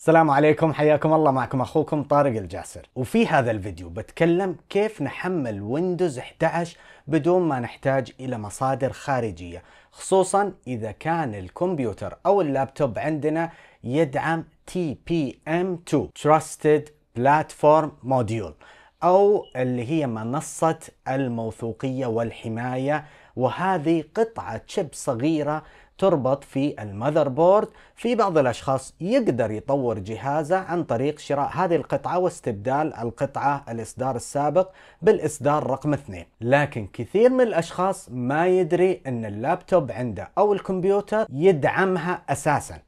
السلام عليكم حياكم الله معكم اخوكم طارق الجاسر وفي هذا الفيديو بتكلم كيف نحمل ويندوز 11 بدون ما نحتاج الى مصادر خارجية خصوصا اذا كان الكمبيوتر او اللابتوب عندنا يدعم TPM2 Trusted Platform Module او اللي هي منصة الموثوقية والحماية وهذه قطعة شيب صغيرة تربط في المذر بورد في بعض الأشخاص يقدر يطور جهازه عن طريق شراء هذه القطعة واستبدال القطعة الإصدار السابق بالإصدار رقم اثنين لكن كثير من الأشخاص ما يدري أن اللابتوب عنده أو الكمبيوتر يدعمها أساساً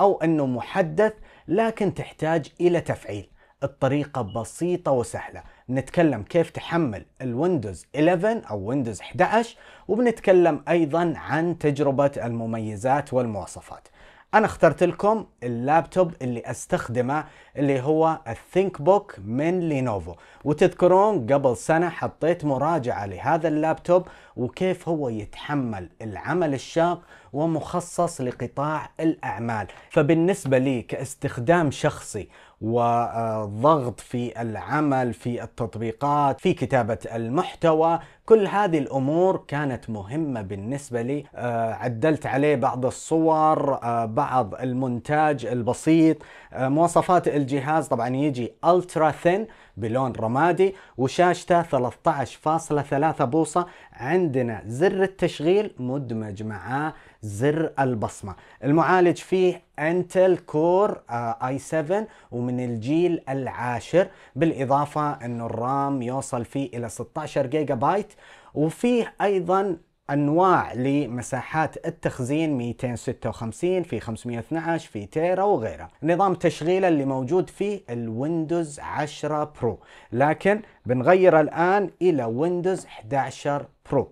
أو أنه محدث لكن تحتاج إلى تفعيل الطريقة بسيطة وسهلة نتكلم كيف تحمل الويندوز 11 أو ويندوز 11 وبنتكلم أيضا عن تجربة المميزات والمواصفات أنا اخترت لكم اللابتوب اللي أستخدمه اللي هو الثينك بوك من لينوفو وتذكرون قبل سنة حطيت مراجعة لهذا اللابتوب وكيف هو يتحمل العمل الشاق ومخصص لقطاع الأعمال فبالنسبة لي كاستخدام شخصي والضغط في العمل في التطبيقات في كتابة المحتوى كل هذه الأمور كانت مهمة بالنسبة لي آه، عدلت عليه بعض الصور آه، بعض المونتاج البسيط آه، مواصفات الجهاز طبعا يجي ألترا ثين بلون رمادي وشاشته 13.3 بوصة عندنا زر التشغيل مدمج معاه زر البصمة المعالج فيه انتل كور اي 7 ومن الجيل العاشر بالاضافة انه الرام يوصل فيه الى 16 جيجا بايت وفيه ايضا انواع لمساحات التخزين 256 في 512 في تيرا وغيرها نظام تشغيله اللي موجود فيه الويندوز 10 برو لكن بنغير الان الى ويندوز 11 برو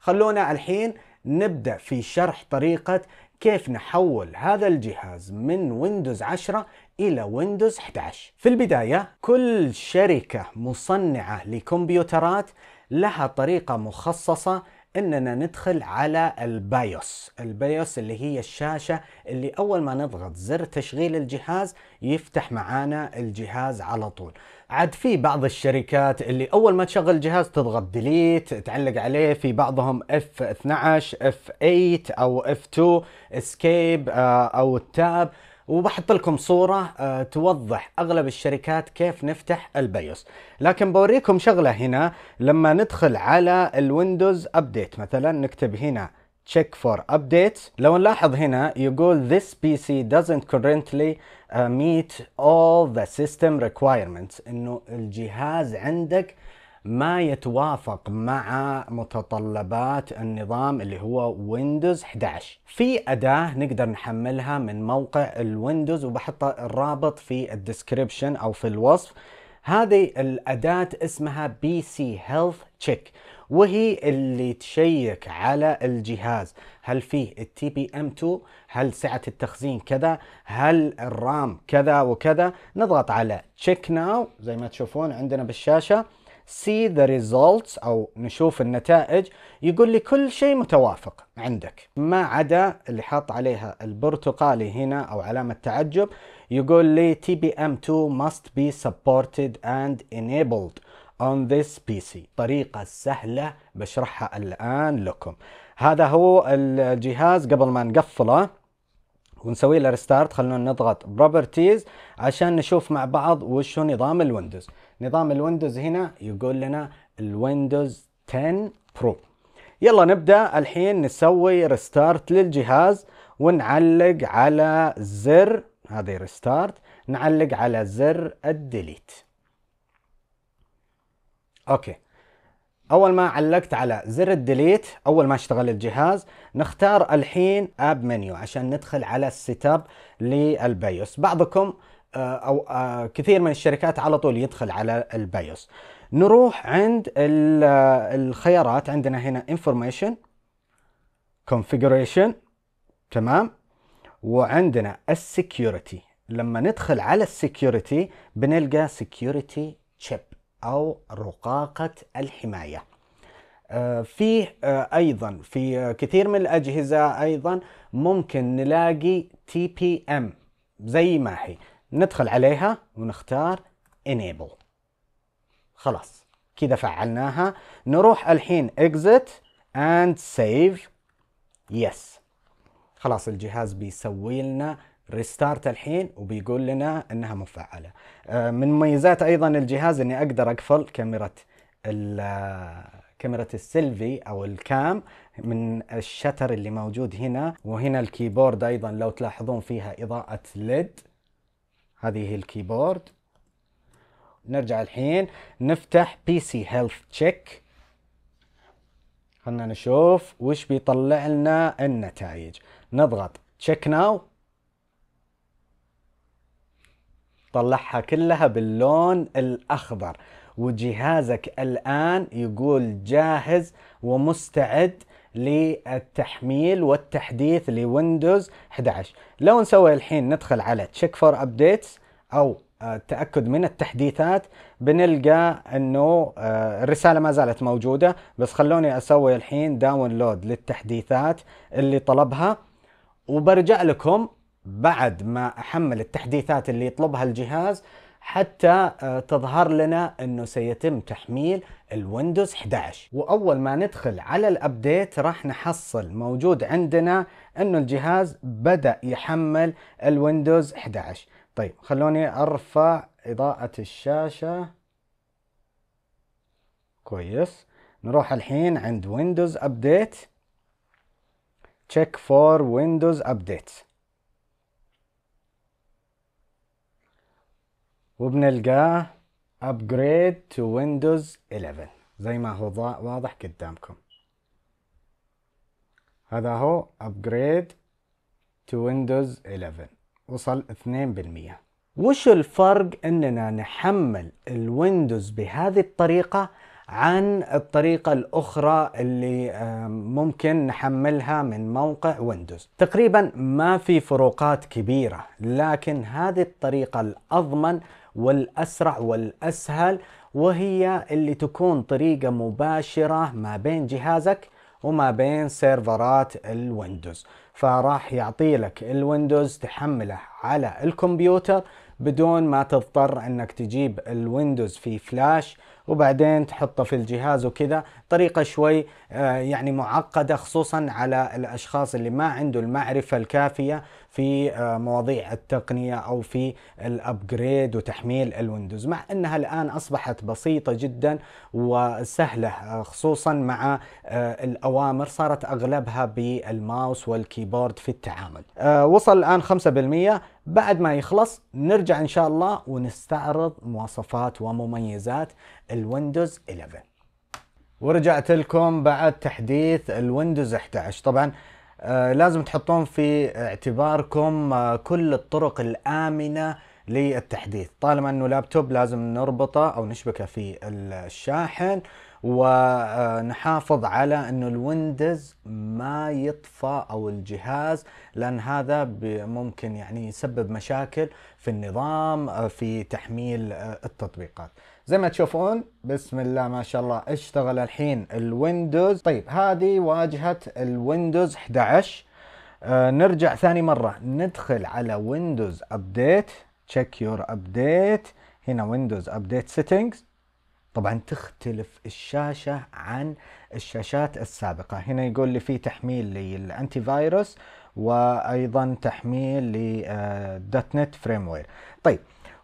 خلونا الحين نبدا في شرح طريقه كيف نحول هذا الجهاز من ويندوز 10 إلى ويندوز 11 في البداية كل شركة مصنعة لكمبيوترات لها طريقة مخصصة اننا ندخل على البايوس البايوس اللي هي الشاشة اللي اول ما نضغط زر تشغيل الجهاز يفتح معانا الجهاز على طول عاد في بعض الشركات اللي اول ما تشغل الجهاز تضغط ديليت تعلق عليه في بعضهم اف 12 اف 8 او اف 2 اسكيب او التاب وبحط لكم صورة آه، توضح أغلب الشركات كيف نفتح البيوس لكن بوريكم شغلة هنا لما ندخل على الويندوز أبديت مثلا نكتب هنا check for updates لو نلاحظ هنا يقول this PC doesn't currently آه، meet all the system requirements انه الجهاز عندك ما يتوافق مع متطلبات النظام اللي هو ويندوز 11 في أداة نقدر نحملها من موقع الويندوز وبحط الرابط في الديسكريبشن أو في الوصف هذه الأداة اسمها بي سي هيلث تشيك وهي اللي تشيك على الجهاز هل فيه التي بي ام 2 هل سعة التخزين كذا هل الرام كذا وكذا نضغط على تشيك ناو زي ما تشوفون عندنا بالشاشة see the results أو نشوف النتائج يقول لي كل شيء متوافق عندك ما عدا اللي حاط عليها البرتقالي هنا أو علامة تعجب يقول لي TBM2 must be supported and enabled on this PC طريقة سهلة بشرحها الآن لكم هذا هو الجهاز قبل ما نقفله ونسوي له ريستارت خلونا نضغط بروبرتيز عشان نشوف مع بعض وشو نظام الويندوز نظام الويندوز هنا يقول لنا الويندوز 10 برو يلا نبدا الحين نسوي ريستارت للجهاز ونعلق على زر هذه ريستارت نعلق على زر الديليت اوكي اول ما علقت على زر الديليت اول ما اشتغل الجهاز نختار الحين اب منيو عشان ندخل على السيت اب للبايوس بعضكم آه، او آه، كثير من الشركات على طول يدخل على البايوس نروح عند آه، الخيارات عندنا هنا انفورميشن كونفيجريشن تمام وعندنا السكيورتي لما ندخل على السكيورتي بنلقى سكيورتي تشيب أو رقاقة الحماية آه، فيه آه، أيضا في كثير من الأجهزة أيضا ممكن نلاقي تي بي ام زي ما هي ندخل عليها ونختار enable خلاص كذا فعلناها نروح الحين exit and save yes خلاص الجهاز بيسوي لنا ريستارت الحين وبيقول لنا انها مفعله آه، من مميزات ايضا الجهاز اني اقدر اقفل كاميرا آه، كاميرا السيلفي او الكام من الشتر اللي موجود هنا وهنا الكيبورد ايضا لو تلاحظون فيها اضاءه ليد هذه هي الكيبورد نرجع الحين نفتح بي سي هيلث تشيك خلنا نشوف وش بيطلع لنا النتائج نضغط تشيك ناو طلعها كلها باللون الأخضر وجهازك الآن يقول جاهز ومستعد للتحميل والتحديث لويندوز 11 لو نسوي الحين ندخل على تشيك فور ابديتس او آه، تأكد من التحديثات بنلقى انه آه، الرساله ما زالت موجوده بس خلوني اسوي الحين داونلود للتحديثات اللي طلبها وبرجع لكم بعد ما احمل التحديثات اللي يطلبها الجهاز حتى آه، تظهر لنا انه سيتم تحميل الويندوز 11 واول ما ندخل على الابديت راح نحصل موجود عندنا انه الجهاز بدا يحمل الويندوز 11 طيب خلوني ارفع اضاءه الشاشه كويس نروح الحين عند ويندوز ابديت تشيك فور ويندوز ابديت وبنلقاه upgrade to Windows 11 زي ما هو واضح قدامكم هذا هو upgrade to Windows 11 وصل 2% وش الفرق اننا نحمل الويندوز بهذه الطريقة عن الطريقة الأخرى اللي ممكن نحملها من موقع ويندوز تقريبا ما في فروقات كبيرة لكن هذه الطريقة الأضمن والأسرع والأسهل وهي اللي تكون طريقة مباشرة ما بين جهازك وما بين سيرفرات الويندوز فراح يعطي لك الويندوز تحمله على الكمبيوتر بدون ما تضطر انك تجيب الويندوز في فلاش وبعدين تحطه في الجهاز وكذا طريقة شوي آه، يعني معقدة خصوصا على الأشخاص اللي ما عنده المعرفة الكافية في آه، مواضيع التقنية أو في الأبجريد وتحميل الويندوز مع أنها الآن أصبحت بسيطة جدا وسهلة آه، خصوصا مع آه، الأوامر صارت أغلبها بالماوس والكيبورد في التعامل وصل الآن 5% بعد ما يخلص نرجع إن شاء الله ونستعرض مواصفات ومميزات الويندوز 11 ورجعت لكم بعد تحديث الويندوز 11 طبعا آه، لازم تحطون في اعتباركم آه، كل الطرق الآمنة للتحديث طالما انه لابتوب لازم نربطه او نشبكه في الشاحن ونحافظ على انه الويندوز ما يطفى او الجهاز لان هذا ممكن يعني يسبب مشاكل في النظام آه، في تحميل التطبيقات زي ما تشوفون بسم الله ما شاء الله اشتغل الحين الويندوز طيب هذه واجهة الويندوز 11 آه نرجع ثاني مرة ندخل على ويندوز ابديت تشيك يور ابديت هنا ويندوز ابديت سيتنجز طبعا تختلف الشاشة عن الشاشات السابقة هنا يقول لي في تحميل للأنتي فايروس وأيضا تحميل لدوت نت فريم وير طيب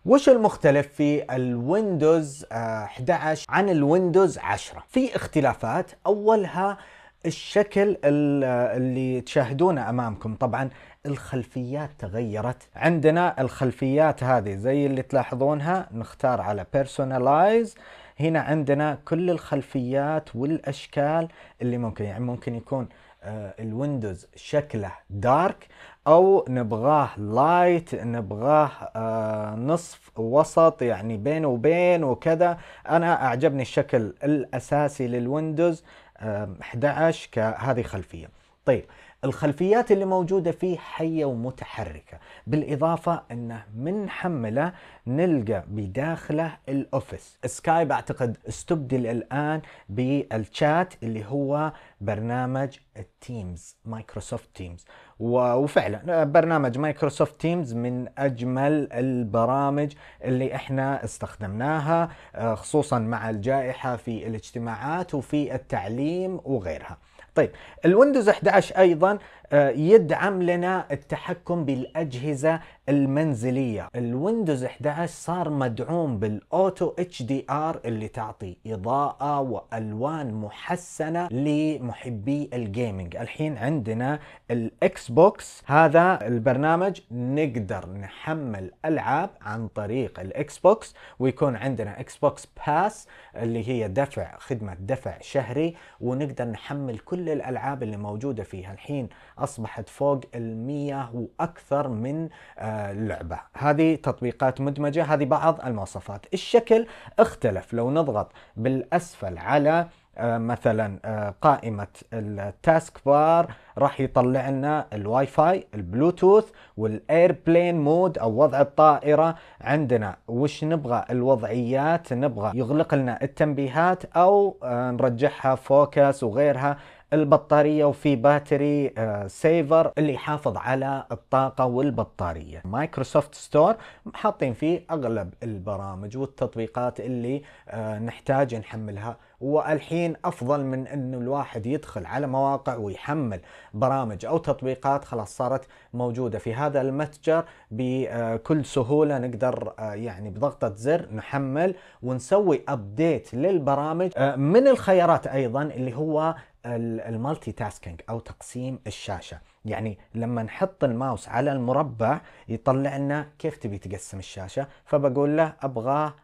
وش المختلف في الويندوز 11 آه، عن الويندوز 10 في اختلافات اولها الشكل آه، اللي تشاهدونه امامكم طبعا الخلفيات تغيرت عندنا الخلفيات هذه زي اللي تلاحظونها نختار على personalize هنا عندنا كل الخلفيات والاشكال اللي ممكن يعني ممكن يكون آه، الويندوز شكله دارك او نبغاه لايت نبغاه آه نصف وسط يعني بين وبين وكذا انا اعجبني الشكل الاساسي للويندوز آه 11 كهذه خلفيه طيب الخلفيات اللي موجودة فيه حية ومتحركة بالإضافة أنه من حمله نلقى بداخله الأوفيس سكايب أعتقد استبدل الآن بالشات اللي هو برنامج التيمز مايكروسوفت تيمز وفعلا برنامج مايكروسوفت تيمز من اجمل البرامج اللي احنا استخدمناها خصوصا مع الجائحه في الاجتماعات وفي التعليم وغيرها. طيب الويندوز 11 ايضا آه، يدعم لنا التحكم بالاجهزه المنزلية الويندوز 11 صار مدعوم بالاوتو اتش دي ار اللي تعطي اضاءة والوان محسنة لمحبي الجيمنج الحين عندنا الاكس بوكس هذا البرنامج نقدر نحمل العاب عن طريق الاكس بوكس ويكون عندنا اكس بوكس باس اللي هي دفع خدمة دفع شهري ونقدر نحمل كل الالعاب اللي موجودة فيها الحين اصبحت فوق المية واكثر من آه اللعبة هذه تطبيقات مدمجة هذه بعض المواصفات الشكل اختلف لو نضغط بالأسفل على آه، مثلا آه، قائمة التاسك بار راح يطلع لنا الواي فاي البلوتوث والاير بلين مود او وضع الطائرة عندنا وش نبغى الوضعيات نبغى يغلق لنا التنبيهات او آه، نرجعها فوكس وغيرها البطارية وفي باتري آه، سيفر اللي يحافظ على الطاقة والبطارية مايكروسوفت ستور حاطين فيه أغلب البرامج والتطبيقات اللي آه، نحتاج نحملها والحين افضل من انه الواحد يدخل على مواقع ويحمل برامج او تطبيقات خلاص صارت موجوده في هذا المتجر بكل آه، سهوله نقدر يعني بضغطه زر نحمل ونسوي ابديت للبرامج من الخيارات ايضا اللي هو المالتي تاسكينج او تقسيم الشاشه يعني لما نحط الماوس على المربع يطلع لنا كيف تبي تقسم الشاشه فبقول له ابغاه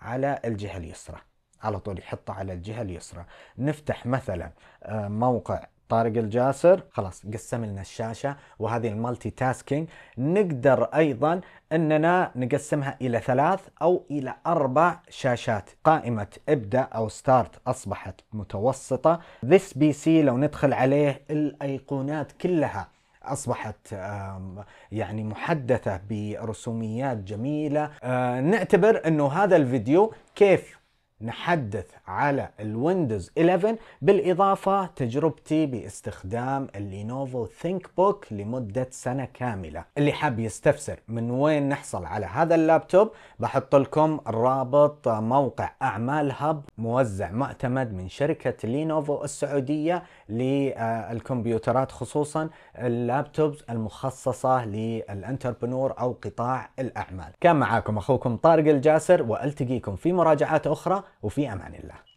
على الجهه اليسرى على طول يحطه على الجهه اليسرى نفتح مثلا آه، موقع طارق الجاسر خلاص قسم لنا الشاشه وهذه المالتي تاسكينج نقدر ايضا اننا نقسمها الى ثلاث او الى اربع شاشات قائمه ابدا او ستارت اصبحت متوسطه ذس بي سي لو ندخل عليه الايقونات كلها اصبحت يعني محدثه برسوميات جميله آه، نعتبر انه هذا الفيديو كيف نحدث على الويندوز 11 بالإضافة تجربتي باستخدام اللينوفو ثينك بوك لمدة سنة كاملة اللي حاب يستفسر من وين نحصل على هذا اللابتوب بحط لكم رابط موقع أعمال هب موزع معتمد من شركة لينوفو السعودية للكمبيوترات خصوصا اللابتوبز المخصصة للانتربنور أو قطاع الأعمال كان معاكم أخوكم طارق الجاسر وألتقيكم في مراجعات أخرى وفي امان الله